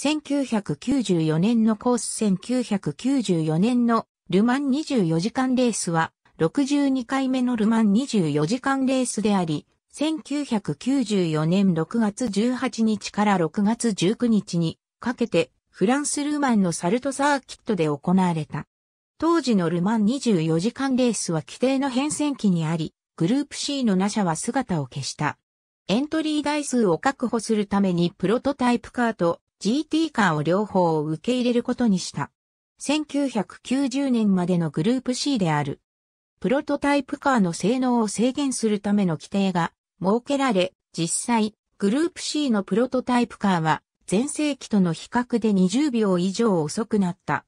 1994年のコース1994年のルマン24時間レースは62回目のルマン24時間レースであり、1994年6月18日から6月19日にかけてフランスルマンのサルトサーキットで行われた。当時のルマン24時間レースは規定の変遷期にあり、グループ C のナシャは姿を消した。エントリー台数を確保するためにプロトタイプカート GT カーを両方を受け入れることにした。1990年までのグループ C である。プロトタイプカーの性能を制限するための規定が設けられ、実際、グループ C のプロトタイプカーは、前世紀との比較で20秒以上遅くなった。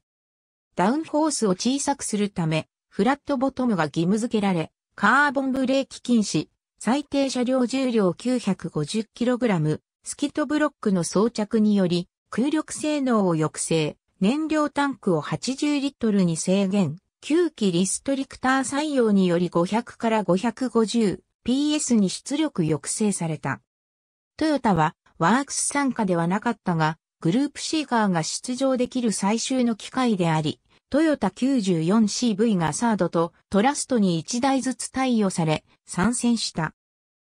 ダウンフォースを小さくするため、フラットボトムが義務付けられ、カーボンブレーキ禁止、最低車両重量 950kg、スキットブロックの装着により、空力性能を抑制、燃料タンクを80リットルに制限、9機リストリクター採用により500から 550PS に出力抑制された。トヨタはワークス参加ではなかったが、グループシーカーが出場できる最終の機会であり、トヨタ 94CV がサードとトラストに1台ずつ対応され参戦した。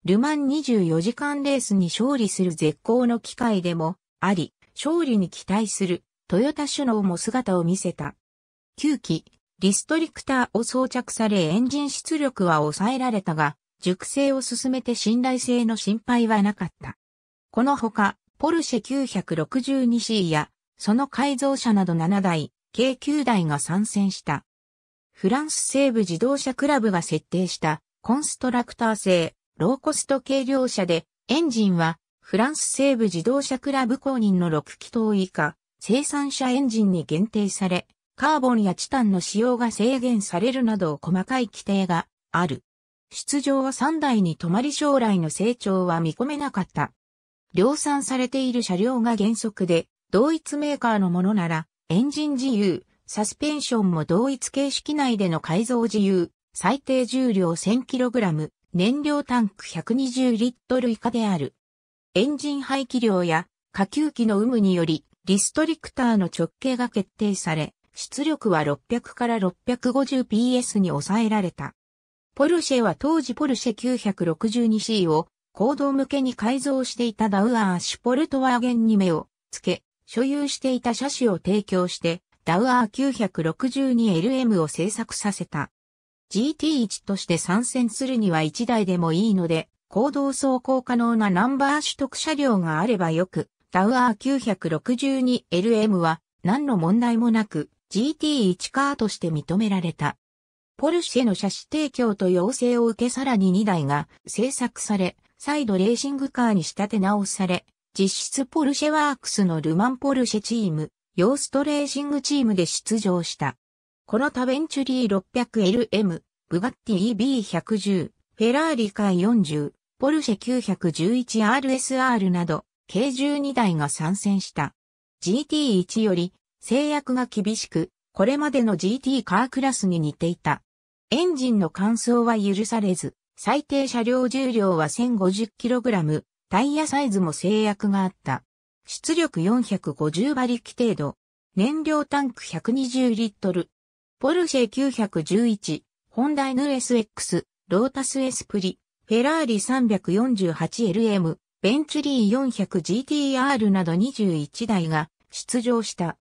ルマン24時間レースに勝利する絶好の機会でもあり、勝利に期待するトヨタ首脳も姿を見せた。9機、リストリクターを装着されエンジン出力は抑えられたが、熟成を進めて信頼性の心配はなかった。このほか、ポルシェ 962C や、その改造車など7台、計9台が参戦した。フランス西部自動車クラブが設定したコンストラクター製ローコスト軽量車で、エンジンはフランス西部自動車クラブ公認の6気筒以下、生産者エンジンに限定され、カーボンやチタンの使用が制限されるなど細かい規定がある。出場は3台に止まり将来の成長は見込めなかった。量産されている車両が原則で、同一メーカーのものなら、エンジン自由、サスペンションも同一形式内での改造自由、最低重量 1000kg、燃料タンク120リットル以下である。エンジン排気量や下級機の有無により、リストリクターの直径が決定され、出力は600から 650PS に抑えられた。ポルシェは当時ポルシェ 962C を行動向けに改造していたダウアーシュポルトワーゲンに目をつけ、所有していた車種を提供して、ダウアー 962LM を製作させた。GT1 として参戦するには1台でもいいので、行動走行可能なナンバー取得車両があればよく、タウアー 962LM は何の問題もなく GT1 カーとして認められた。ポルシェの車種提供と要請を受けさらに2台が製作され、再度レーシングカーに仕立て直され、実質ポルシェワークスのルマンポルシェチーム、ヨーストレーシングチームで出場した。このタベンチュリー 600LM、ブガッティ EB110、フェラーリイ40、ポルシェ 911RSR など、計12台が参戦した。GT1 より制約が厳しく、これまでの GT カークラスに似ていた。エンジンの乾燥は許されず、最低車両重量は 1050kg、タイヤサイズも制約があった。出力450馬力程度、燃料タンク120リットル、ポルシェ911、ホンダ NSX、ロータスエスプリ、フェラーリ 348LM、ベンツリー 400GTR など21台が出場した。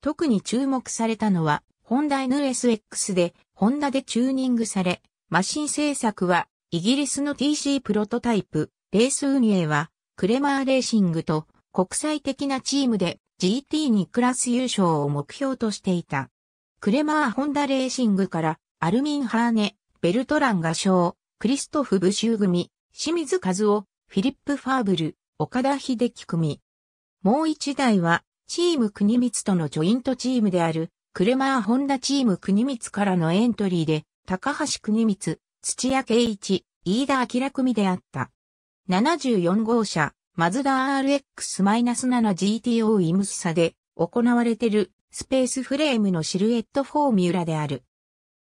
特に注目されたのは、ホンダ NSX で、ホンダでチューニングされ、マシン製作は、イギリスの TC プロトタイプ、レース運営は、クレマーレーシングと国際的なチームで GT にクラス優勝を目標としていた。クレマー・ホンダレーシングから、アルミン・ハーネ、ベルトラン・ガショー、クリストフ・ブシュー組、清水和夫、フィリップ・ファーブル、岡田秀樹組。もう一台は、チーム国光とのジョイントチームである、クレマー・ホンダチーム国光からのエントリーで、高橋国光、土屋圭一、飯田明組であった。74号車、マズダ RX-7GTO イムスサで行われているスペースフレームのシルエットフォーミュラである。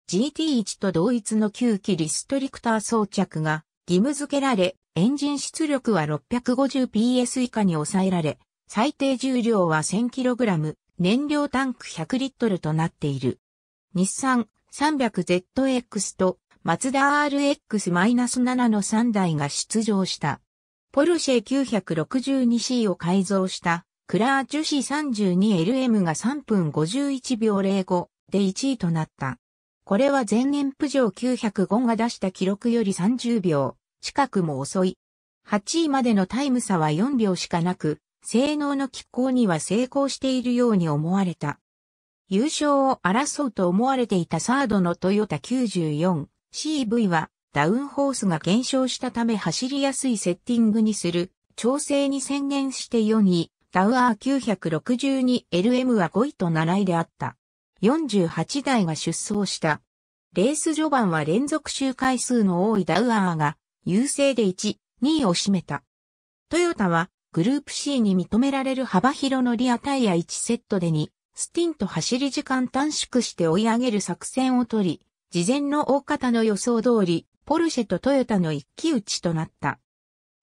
GT1 と同一の吸気リストリクター装着が義務付けられ、エンジン出力は 650PS 以下に抑えられ、最低重量は 1000kg、燃料タンク100リットルとなっている。日産 300ZX とマツダ RX-7 の3台が出場した。ポルシェ 962C を改造したクラージュ氏 32LM が3分51秒05で1位となった。これは前年プジョー905が出した記録より30秒近くも遅い。8位までのタイム差は4秒しかなく、性能の拮抗には成功しているように思われた。優勝を争うと思われていたサードのトヨタ 94CV はダウンホースが減少したため走りやすいセッティングにする調整に専念して4位ダウアー 962LM は5位と7位であった。48台が出走した。レース序盤は連続周回数の多いダウアーが優勢で1、2位を占めた。トヨタはグループ C に認められる幅広のリアタイヤ1セットで2、スティンと走り時間短縮して追い上げる作戦をとり、事前の大方の予想通り、ポルシェとトヨタの一騎打ちとなった。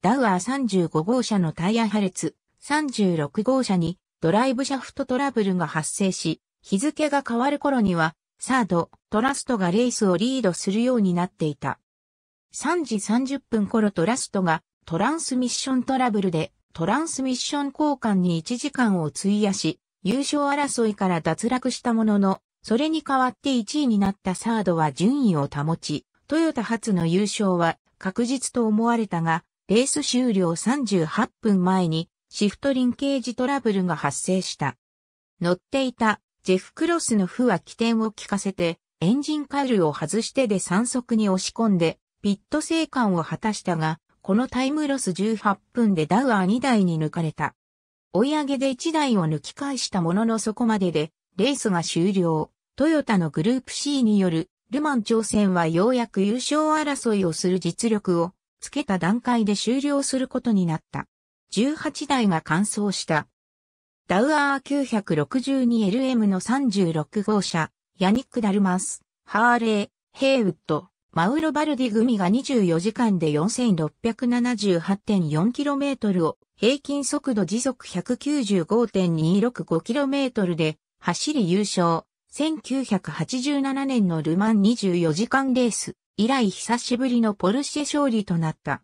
ダウアー35号車のタイヤ破裂、36号車にドライブシャフトトラブルが発生し、日付が変わる頃には、サード、トラストがレースをリードするようになっていた。3時30分頃トラストがトランスミッショントラブルでトランスミッション交換に1時間を費やし、優勝争いから脱落したものの、それに代わって1位になったサードは順位を保ち、トヨタ初の優勝は確実と思われたが、レース終了38分前にシフトリンケージトラブルが発生した。乗っていたジェフ・クロスの負は起点を効かせて、エンジンカールを外してで3速に押し込んで、ピット生還を果たしたが、このタイムロス18分でダウアー2台に抜かれた。追い上げで1台を抜き返したもののそこまでで、レースが終了。トヨタのグループ C による、ルマン挑戦はようやく優勝争いをする実力を、つけた段階で終了することになった。18台が完走した。ダウアー 962LM の36号車、ヤニック・ダルマス、ハーレー、ヘイウッド、マウロ・バルディ組が24時間で 4678.4km を平均速度時速 195.265km で走り優勝。1987年のルマン24時間レース以来久しぶりのポルシェ勝利となった。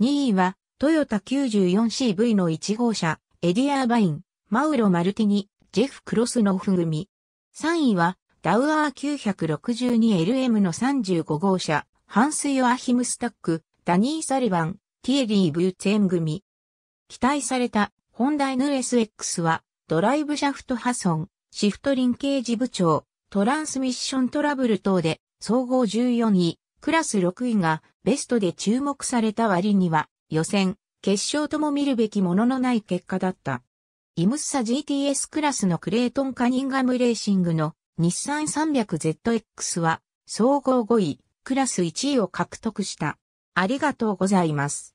2位はトヨタ 94CV の1号車、エディアーバイン、マウロ・マルティニ、ジェフ・クロスノフ組。3位は、ダウアー 962LM の35号車、ハンス・ヨアヒム・スタック、ダニー・サリバン、ティエリー・ブーツェン組。期待された、ホンダ NSX は、ドライブシャフト破損、シフトリンケージ部長、トランスミッショントラブル等で、総合14位、クラス6位がベストで注目された割には、予選、決勝とも見るべきもののない結果だった。イムッサ GTS クラスのクレートン・カニンガムレーシングの日産 300ZX は総合5位、クラス1位を獲得した。ありがとうございます。